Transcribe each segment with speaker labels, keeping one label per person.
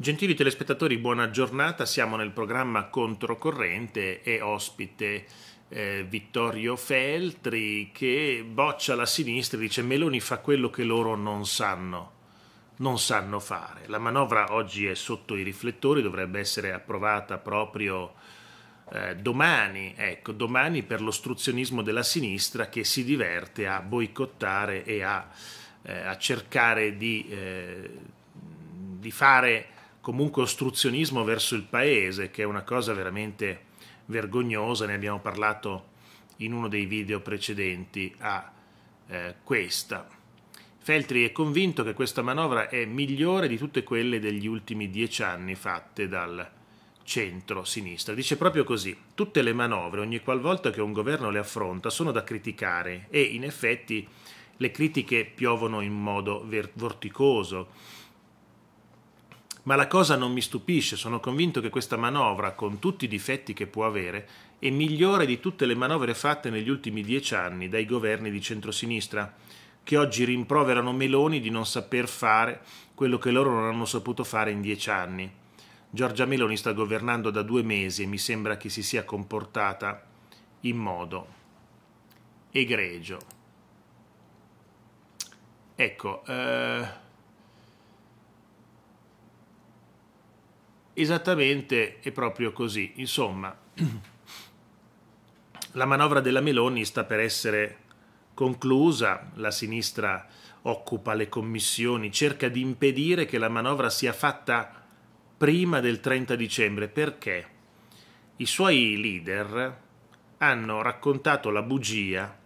Speaker 1: Gentili telespettatori, buona giornata. Siamo nel programma Controcorrente e ospite eh, Vittorio Feltri che boccia la sinistra e dice Meloni fa quello che loro non sanno, non sanno fare. La manovra oggi è sotto i riflettori, dovrebbe essere approvata proprio eh, domani, ecco, domani per l'ostruzionismo della sinistra che si diverte a boicottare e a, eh, a cercare di, eh, di fare comunque ostruzionismo verso il paese, che è una cosa veramente vergognosa, ne abbiamo parlato in uno dei video precedenti a eh, questa. Feltri è convinto che questa manovra è migliore di tutte quelle degli ultimi dieci anni fatte dal centro-sinistra. Dice proprio così, tutte le manovre, ogni qualvolta che un governo le affronta, sono da criticare e in effetti le critiche piovono in modo vorticoso. Ma la cosa non mi stupisce, sono convinto che questa manovra, con tutti i difetti che può avere, è migliore di tutte le manovre fatte negli ultimi dieci anni dai governi di centrosinistra, che oggi rimproverano Meloni di non saper fare quello che loro non hanno saputo fare in dieci anni. Giorgia Meloni sta governando da due mesi e mi sembra che si sia comportata in modo egregio. Ecco, eh... esattamente è proprio così. Insomma, la manovra della Meloni sta per essere conclusa, la sinistra occupa le commissioni, cerca di impedire che la manovra sia fatta prima del 30 dicembre perché i suoi leader hanno raccontato la bugia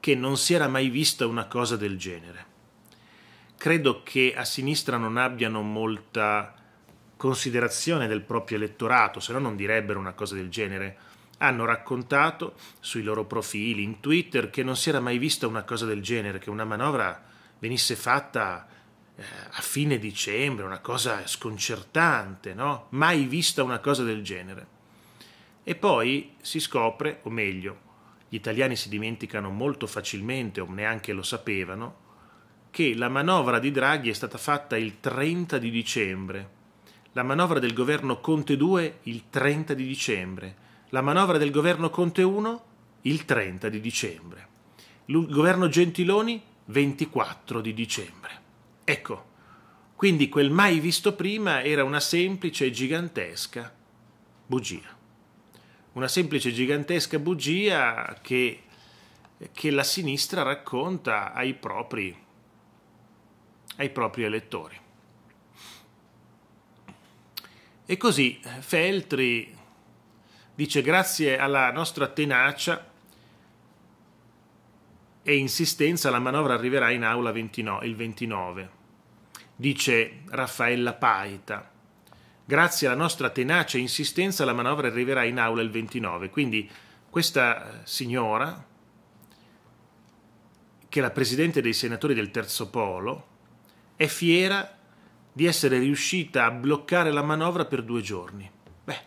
Speaker 1: che non si era mai vista una cosa del genere. Credo che a sinistra non abbiano molta considerazione del proprio elettorato, se no non direbbero una cosa del genere. Hanno raccontato sui loro profili in Twitter che non si era mai vista una cosa del genere, che una manovra venisse fatta eh, a fine dicembre, una cosa sconcertante, no? Mai vista una cosa del genere. E poi si scopre, o meglio, gli italiani si dimenticano molto facilmente o neanche lo sapevano, che la manovra di Draghi è stata fatta il 30 di dicembre, la manovra del governo Conte 2 il 30 di dicembre, la manovra del governo Conte 1 il 30 di dicembre, il governo Gentiloni 24 di dicembre. Ecco, quindi quel mai visto prima era una semplice e gigantesca bugia. Una semplice e gigantesca bugia che, che la sinistra racconta ai propri, ai propri elettori. E così eh, Feltri dice grazie alla nostra tenacia e insistenza la manovra arriverà in aula 29, il 29. Dice Raffaella Paita. Grazie alla nostra tenacia e insistenza la manovra arriverà in aula il 29. Quindi questa eh, signora, che è la presidente dei senatori del Terzo Polo, è fiera di essere riuscita a bloccare la manovra per due giorni. Beh,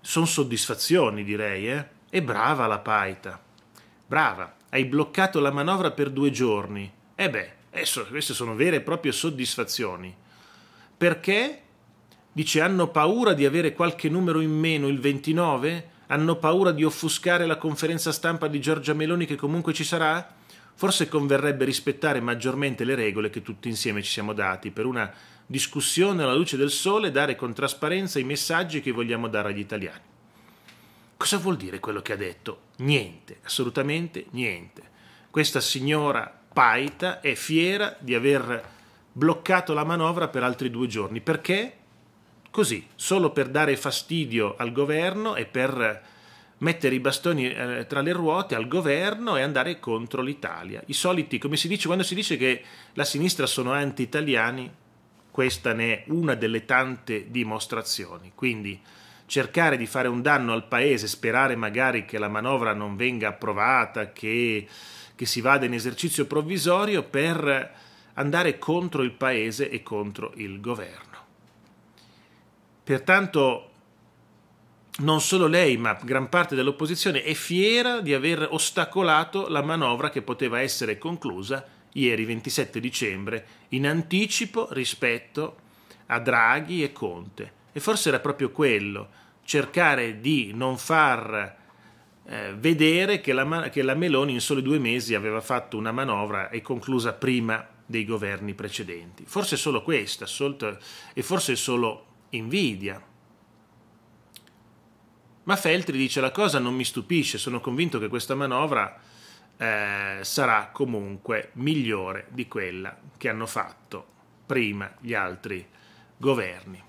Speaker 1: sono soddisfazioni direi, eh? E brava la Paita. Brava, hai bloccato la manovra per due giorni. E eh beh, adesso queste sono vere e proprie soddisfazioni. Perché? Dice, hanno paura di avere qualche numero in meno il 29? Hanno paura di offuscare la conferenza stampa di Giorgia Meloni che comunque ci sarà? Forse converrebbe rispettare maggiormente le regole che tutti insieme ci siamo dati per una discussione alla luce del sole, e dare con trasparenza i messaggi che vogliamo dare agli italiani. Cosa vuol dire quello che ha detto? Niente, assolutamente niente. Questa signora Paita è fiera di aver bloccato la manovra per altri due giorni. Perché? Così, solo per dare fastidio al governo e per mettere i bastoni eh, tra le ruote al governo e andare contro l'Italia. I soliti, come si dice quando si dice che la sinistra sono anti-italiani, questa ne è una delle tante dimostrazioni. Quindi cercare di fare un danno al paese, sperare magari che la manovra non venga approvata, che, che si vada in esercizio provvisorio per andare contro il paese e contro il governo. Pertanto non solo lei, ma gran parte dell'opposizione è fiera di aver ostacolato la manovra che poteva essere conclusa ieri 27 dicembre, in anticipo rispetto a Draghi e Conte. E forse era proprio quello, cercare di non far eh, vedere che la, che la Meloni in soli due mesi aveva fatto una manovra e conclusa prima dei governi precedenti. Forse solo questa, solta, e forse solo invidia. Ma Feltri dice la cosa non mi stupisce, sono convinto che questa manovra eh, sarà comunque migliore di quella che hanno fatto prima gli altri governi.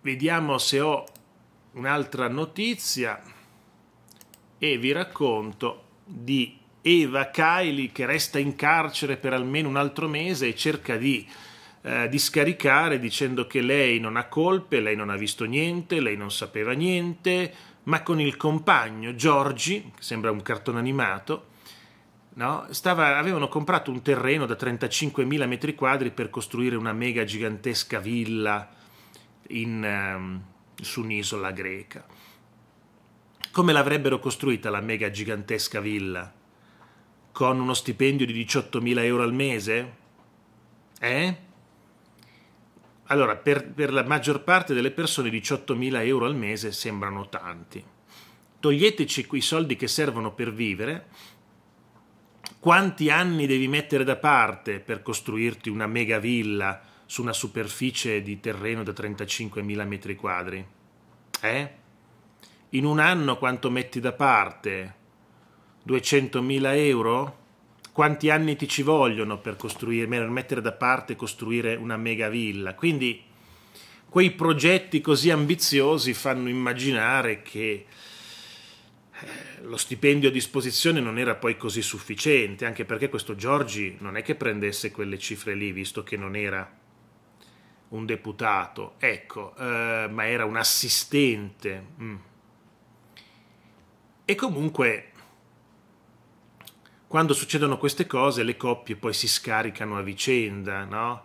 Speaker 1: Vediamo se ho un'altra notizia e vi racconto di Eva Kaili che resta in carcere per almeno un altro mese e cerca di, eh, di scaricare dicendo che lei non ha colpe, lei non ha visto niente, lei non sapeva niente, ma con il compagno Giorgi, che sembra un cartone animato, no? Stava, avevano comprato un terreno da 35.000 metri quadri per costruire una mega gigantesca villa in, um, su un'isola greca. Come l'avrebbero costruita la mega gigantesca villa? Con uno stipendio di 18.000 euro al mese? Eh? Allora, per, per, la maggior parte delle persone 18.000 euro al mese sembrano tanti. Toglieteci quei soldi che servono per vivere. Quanti anni devi mettere da parte per costruirti una mega villa su una superficie di terreno da 35.000 metri quadri? Eh? In un anno quanto metti da parte? 200.000 euro? quanti anni ti ci vogliono per costruire, mettere da parte e costruire una mega villa. Quindi quei progetti così ambiziosi fanno immaginare che eh, lo stipendio a disposizione non era poi così sufficiente, anche perché questo Giorgi non è che prendesse quelle cifre lì, visto che non era un deputato, ecco, eh, ma era un assistente. Mm. E comunque quando succedono queste cose le coppie poi si scaricano a vicenda, no?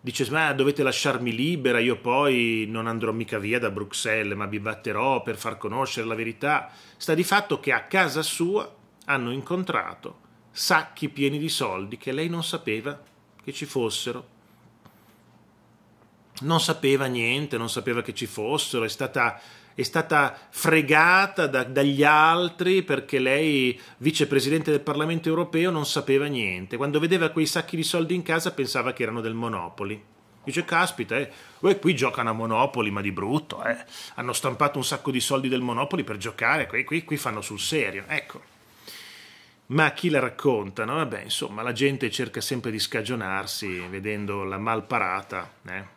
Speaker 1: Dice, ma dovete lasciarmi libera, io poi non andrò mica via da Bruxelles, ma vi batterò per far conoscere la verità. Sta di fatto che a casa sua hanno incontrato sacchi pieni di soldi che lei non sapeva che ci fossero non sapeva niente, non sapeva che ci fossero, è stata, è stata fregata da, dagli altri perché lei, vicepresidente del Parlamento europeo, non sapeva niente. Quando vedeva quei sacchi di soldi in casa pensava che erano del Monopoli. Dice, caspita, eh, uè, qui giocano a Monopoli, ma di brutto, eh. hanno stampato un sacco di soldi del Monopoli per giocare, qui, qui, qui fanno sul serio, ecco. Ma chi la racconta? No? Vabbè, insomma, la gente cerca sempre di scagionarsi vedendo la malparata, eh?